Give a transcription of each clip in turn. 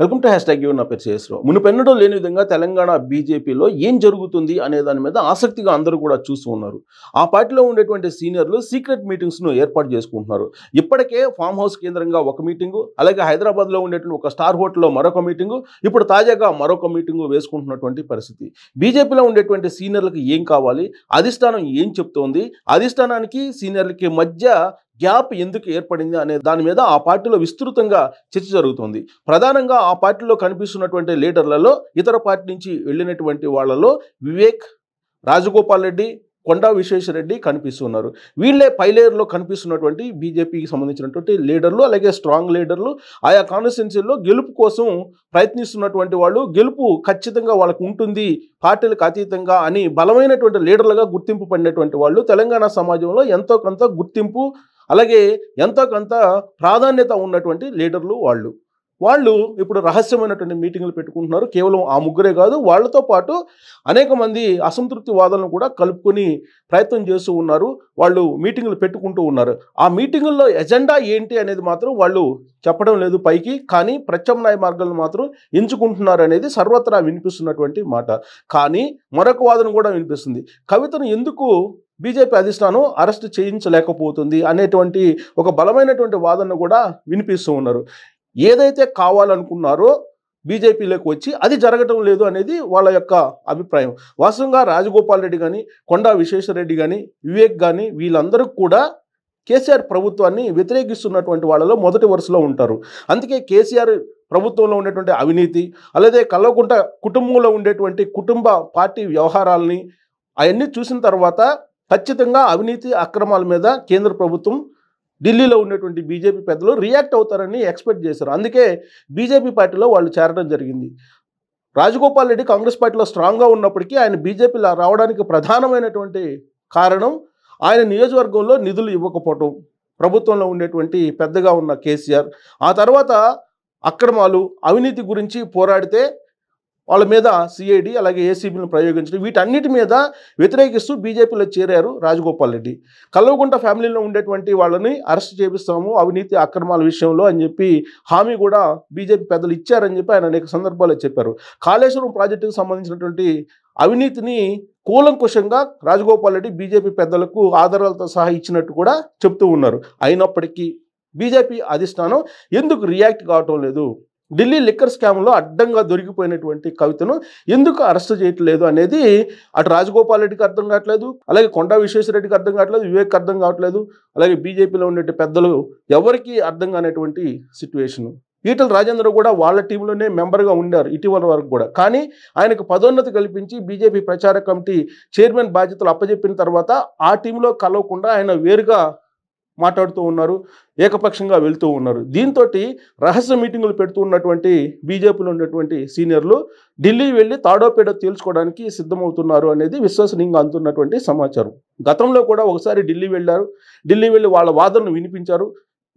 welcome to hash tag your నా పేరు చేసరావు మునుపెన్నడో లేని విధంగా తెలంగాణ బీజేపీలో ఏం జరుగుతుంది అనే దాని మీద ఆసక్తిగా అందరూ కూడా చూస్తూ ఉన్నారు ఆ పార్టీలో ఉండేటువంటి సీనియర్లు సీక్రెట్ మీటింగ్స్ను ఏర్పాటు చేసుకుంటున్నారు ఇప్పటికే ఫామ్ హౌస్ కేంద్రంగా ఒక మీటింగు అలాగే హైదరాబాద్లో ఉండేటువంటి ఒక స్టార్ హోటల్లో మరొక మీటింగు ఇప్పుడు తాజాగా మరొక మీటింగు వేసుకుంటున్నటువంటి పరిస్థితి బీజేపీలో ఉండేటువంటి సీనియర్లకు ఏం కావాలి అధిష్టానం ఏం చెప్తోంది అధిష్టానానికి సీనియర్లకి మధ్య గ్యాప్ ఎందుకు ఏర్పడింది అనే దాని మీద ఆ పార్టీలో విస్తృతంగా చర్చ జరుగుతుంది ప్రధానంగా ఆ పార్టీలో కనిపిస్తున్నటువంటి లీడర్లలో ఇతర పార్టీ నుంచి వెళ్ళినటువంటి వాళ్ళలో వివేక్ రాజగోపాల్ రెడ్డి కొండా విశ్వేశ్వరరెడ్డి కనిపిస్తున్నారు వీళ్ళే పైలేయర్లో కనిపిస్తున్నటువంటి బీజేపీకి సంబంధించినటువంటి లీడర్లు అలాగే స్ట్రాంగ్ లీడర్లు ఆయా కాన్స్టిట్యున్సీల్లో గెలుపు కోసం ప్రయత్నిస్తున్నటువంటి వాళ్ళు గెలుపు ఖచ్చితంగా వాళ్ళకు ఉంటుంది పార్టీలకు అతీతంగా అని బలమైనటువంటి లీడర్లుగా గుర్తింపు పడినటువంటి వాళ్ళు తెలంగాణ సమాజంలో ఎంతో కొంత గుర్తింపు అలాగే ఎంతో కొంత ప్రాధాన్యత ఉన్నటువంటి లీడర్లు వాళ్ళు వాళ్ళు ఇప్పుడు రహస్యమైనటువంటి మీటింగ్లు పెట్టుకుంటున్నారు కేవలం ఆ ముగ్గురే కాదు వాళ్ళతో పాటు అనేక మంది అసంతృప్తి వాదనలు కూడా కలుపుకొని ప్రయత్నం చేస్తూ ఉన్నారు వాళ్ళు మీటింగ్లు పెట్టుకుంటూ ఉన్నారు ఆ మీటింగుల్లో ఎజెండా ఏంటి అనేది మాత్రం వాళ్ళు చెప్పడం లేదు పైకి కానీ ప్రత్యామ్నాయ మార్గాలను మాత్రం ఎంచుకుంటున్నారు అనేది సర్వత్రా వినిపిస్తున్నటువంటి మాట కానీ మరొక వాదన కూడా వినిపిస్తుంది కవితను ఎందుకు బీజేపీ అధిష్టానం అరెస్ట్ చేయించలేకపోతుంది అనేటువంటి ఒక బలమైనటువంటి వాదన కూడా వినిపిస్తూ ఉన్నారు ఏదైతే కావాలనుకున్నారో బీజేపీలోకి వచ్చి అది జరగటం లేదు అనేది వాళ్ళ యొక్క అభిప్రాయం వాస్తవంగా రాజగోపాల్ రెడ్డి కానీ కొండా విశ్వేశ్వరరెడ్డి కానీ వివేక్ కానీ వీళ్ళందరూ కూడా కేసీఆర్ ప్రభుత్వాన్ని వ్యతిరేకిస్తున్నటువంటి వాళ్ళలో మొదటి వరుసలో ఉంటారు అందుకే కేసీఆర్ ప్రభుత్వంలో ఉండేటువంటి అవినీతి అలాగే కల్వకుంట కుటుంబంలో ఉండేటువంటి కుటుంబ పార్టీ వ్యవహారాలని అవన్నీ చూసిన తర్వాత ఖచ్చితంగా అవినీతి అక్రమాల మీద కేంద్ర ప్రభుత్వం ఢిల్లీలో ఉన్నటువంటి బీజేపీ పెద్దలు రియాక్ట్ అవుతారని ఎక్స్పెక్ట్ చేశారు అందుకే బీజేపీ పార్టీలో వాళ్ళు చేరడం జరిగింది రాజగోపాల్ రెడ్డి కాంగ్రెస్ పార్టీలో స్ట్రాంగ్గా ఉన్నప్పటికీ ఆయన బీజేపీలో రావడానికి ప్రధానమైనటువంటి కారణం ఆయన నియోజకవర్గంలో నిధులు ఇవ్వకపోవటం ప్రభుత్వంలో ఉండేటువంటి పెద్దగా ఉన్న కేసీఆర్ ఆ తర్వాత అక్రమాలు అవినీతి గురించి పోరాడితే వాళ్ళ మీద సిఐడి అలాగే ఏసీబీని ప్రయోగించడం వీటన్నిటి మీద వ్యతిరేకిస్తూ బీజేపీలో చేరారు రాజగోపాల్ రెడ్డి కల్వకుంట ఫ్యామిలీలో ఉండేటువంటి వాళ్ళని అరెస్ట్ చేపిస్తాము అవినీతి అక్రమాల విషయంలో అని చెప్పి హామీ కూడా బీజేపీ పెద్దలు ఇచ్చారని చెప్పి ఆయన అనేక సందర్భాల్లో చెప్పారు కాళేశ్వరం ప్రాజెక్టుకు సంబంధించినటువంటి అవినీతిని కూలంకుషంగా రాజగోపాల్ రెడ్డి బీజేపీ పెద్దలకు ఆధారాలతో సహా ఇచ్చినట్టు కూడా చెప్తూ ఉన్నారు అయినప్పటికీ బీజేపీ అధిష్టానం ఎందుకు రియాక్ట్ కావటం లేదు ఢిల్లీ లిక్కర్ స్కామ్లో అడ్డంగా దొరికిపోయినటువంటి కవితను ఎందుకు అరెస్ట్ చేయట్లేదు అనేది అటు రాజగోపాల్ రెడ్డికి అర్థం కావట్లేదు అలాగే కొండా విశ్వేశ్వరరెడ్డికి అర్థం కావట్లేదు వివేక్ అర్థం కావట్లేదు అలాగే బీజేపీలో ఉండే పెద్దలు ఎవరికి అర్థం కానటువంటి సిచ్యువేషను ఈటల రాజేంద్ర కూడా వాళ్ళ టీంలోనే మెంబర్గా ఉండారు ఇటీవల వరకు కూడా కానీ ఆయనకు పదోన్నతి కల్పించి బీజేపీ ప్రచార కమిటీ చైర్మన్ బాధ్యతలు అప్పజెప్పిన తర్వాత ఆ టీంలో కలవకుండా ఆయన వేరుగా మాట్లాడుతూ ఉన్నారు ఏకపక్షంగా వెళ్తూ ఉన్నారు దీంతో రహస్య మీటింగులు పెడుతూ ఉన్నటువంటి బీజేపీలో ఉన్నటువంటి సీనియర్లు ఢిల్లీ వెళ్ళి తాడోపేడ తేల్చుకోవడానికి సిద్ధమవుతున్నారు అనేది విశ్వసనీయంగా అందుతున్నటువంటి సమాచారం గతంలో కూడా ఒకసారి ఢిల్లీ వెళ్ళారు ఢిల్లీ వెళ్ళి వాళ్ళ వాదనను వినిపించారు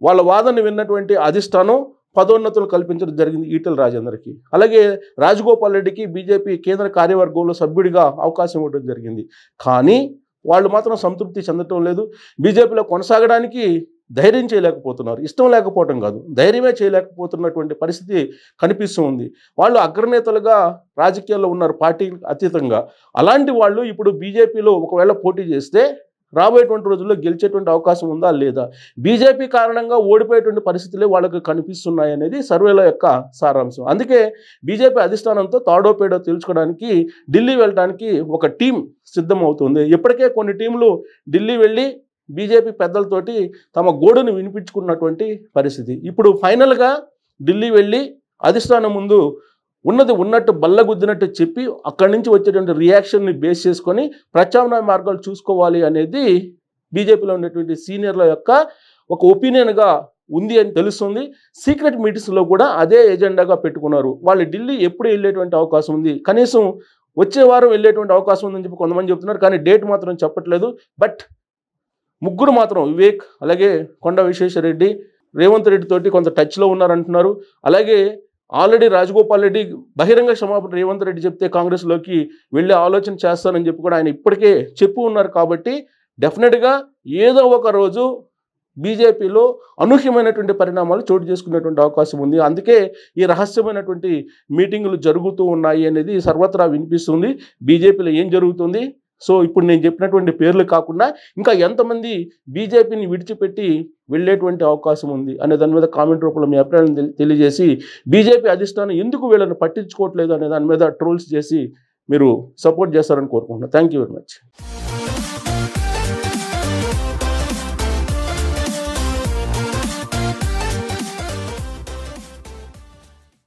వాళ్ళ వాదనను విన్నటువంటి అధిష్టానం పదోన్నతులు కల్పించడం జరిగింది ఈటల రాజేందర్కి అలాగే రాజగోపాల్ రెడ్డికి బీజేపీ కేంద్ర కార్యవర్గంలో సభ్యుడిగా అవకాశం ఇవ్వడం జరిగింది కానీ వాళ్ళు మాత్రం సంతృప్తి చెందటం లేదు బీజేపీలో కొనసాగడానికి ధైర్యం చేయలేకపోతున్నారు ఇష్టం లేకపోవటం కాదు ధైర్యమే చేయలేకపోతున్నటువంటి పరిస్థితి కనిపిస్తూ ఉంది వాళ్ళు అగ్రనేతలుగా రాజకీయాల్లో ఉన్నారు పార్టీ అతీతంగా అలాంటి వాళ్ళు ఇప్పుడు బీజేపీలో ఒకవేళ పోటీ చేస్తే రాబోయేటువంటి రోజుల్లో గెలిచేటువంటి అవకాశం ఉందా లేదా బీజేపీ కారణంగా ఓడిపోయేటువంటి పరిస్థితులే వాళ్ళకు కనిపిస్తున్నాయి అనేది సర్వేల యొక్క సారాంశం అందుకే బీజేపీ అధిష్టానంతో తాడోపేడో తెలుసుకోవడానికి ఢిల్లీ వెళ్ళడానికి ఒక టీం సిద్ధమవుతుంది ఇప్పటికే కొన్ని టీంలు ఢిల్లీ వెళ్ళి బీజేపీ పెద్దలతోటి తమ గోడును వినిపించుకున్నటువంటి పరిస్థితి ఇప్పుడు ఫైనల్గా ఢిల్లీ వెళ్ళి అధిష్టానం ముందు ఉన్నది ఉన్నట్టు బల్లగుద్దినట్టు చెప్పి అక్కడి నుంచి వచ్చేటువంటి రియాక్షన్ని బేస్ చేసుకొని ప్రత్యామ్నాయ మార్గాలు చూసుకోవాలి అనేది బీజేపీలో ఉన్నటువంటి సీనియర్ల యొక్క ఒక ఒపీనియన్గా ఉంది అని తెలుస్తుంది సీక్రెట్ మీటింగ్స్లో కూడా అదే ఎజెండాగా పెట్టుకున్నారు వాళ్ళు ఢిల్లీ ఎప్పుడు వెళ్ళేటువంటి అవకాశం ఉంది కనీసం వచ్చే వారం వెళ్ళేటువంటి అవకాశం ఉందని చెప్పి కొంతమంది చెప్తున్నారు కానీ డేట్ మాత్రం చెప్పట్లేదు బట్ ముగ్గురు మాత్రం వివేక్ అలాగే కొండ విశ్వేశ్వరరెడ్డి రేవంత్ రెడ్డితోటి కొంత టచ్లో ఉన్నారంటున్నారు అలాగే ఆల్రెడీ రాజగోపాల్ రెడ్డి బహిరంగ క్షమాపణ రేవంత్ రెడ్డి చెప్తే కాంగ్రెస్లోకి వెళ్ళే ఆలోచన చేస్తానని చెప్పి కూడా ఆయన ఇప్పటికే చెప్పు ఉన్నారు కాబట్టి డెఫినెట్గా ఏదో ఒక రోజు బీజేపీలో అనూహ్యమైనటువంటి పరిణామాలు చోటు చేసుకునేటువంటి అవకాశం ఉంది అందుకే ఈ రహస్యమైనటువంటి మీటింగులు జరుగుతూ ఉన్నాయి అనేది సర్వత్రా వినిపిస్తుంది బీజేపీలో ఏం జరుగుతుంది సో ఇప్పుడు నేను చెప్పినటువంటి పేర్లు కాకుండా ఇంకా ఎంతమంది బీజేపీని విడిచిపెట్టి వెళ్ళేటువంటి అవకాశం ఉంది అనే దాని మీద కామెంట్ రూపంలో మీ అభిప్రాయం తెలియజేసి బీజేపీ అధిష్టానం ఎందుకు వీళ్ళని పట్టించుకోవట్లేదు అనే దాని మీద ట్రోల్స్ చేసి మీరు సపోర్ట్ చేస్తారని కోరుకుంటున్నాను థ్యాంక్ వెరీ మచ్